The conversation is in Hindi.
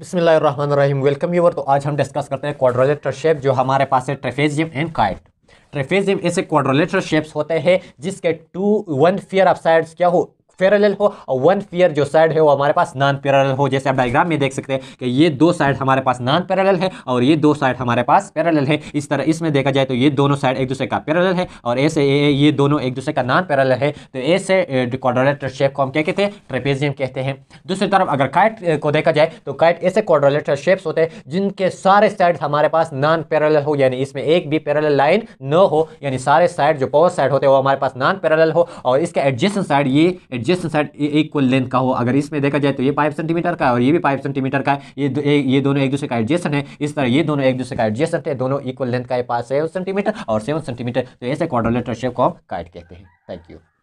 बिसमीम वेलकम यूवर तो आज हम डिस्कस करते हैं क्वाड्रोलेटर शेप जो हमारे पास है ट्रेफेजियम एंड काइट ट्रेफेजियम ऐसे क्वाड्रोलेटर शेप्स होते हैं जिसके two one fair of sides क्या हो पैरेलल हो और वन पेयर जो साइड है वो हमारे पास नॉन पैरेलल हो जैसे आप डायग्राम में देख सकते हैं कि ये दो साइड हमारे पास नॉन पैरेलल है और ये दो साइड हमारे पास पैरेलल है इस तरह इसमें देखा जाए तो ये दोनों साइड एक दूसरे का पैरेलल है और ऐसे ये दोनों एक दूसरे का नॉन पैरेलल है तो ऐसे क्वाड्रोलेटर शेप को हम क्या कहते हैं ट्रेपेजियम कहते हैं दूसरी तरफ अगर काइट को देखा जाए तो काइट ऐसे क्वाड्रोलेटर शेप्स होते हैं जिनके सारे साइड हमारे पास नॉन पैरेलल हो यानी इसमें एक भी पैरेलल लाइन न हो यानी सारे साइड जो पावर साइड होते हैं वो हमारे पास नॉन पैरेलल हो और इसके एडजेसन साइड ये एडजस्ट साइड इक्वल लेंथ का हो अगर इसमें देखा जाए तो ये फाइव सेंटीमीटर का है और ये भी फाइव सेंटीमीटर का है ये दो, ये दोनों एक दूसरे का एडजस्ट है इस तरह ये दोनों एक दूसरे का एडजस्ट है दोनों इक्वल लेंथ का है पास सेवन सेंटीमीटर और सेवन सेंटीमीटर तो ऐसे क्वाड्रलेटर शेप को हम काट कहते हैं थैंक यू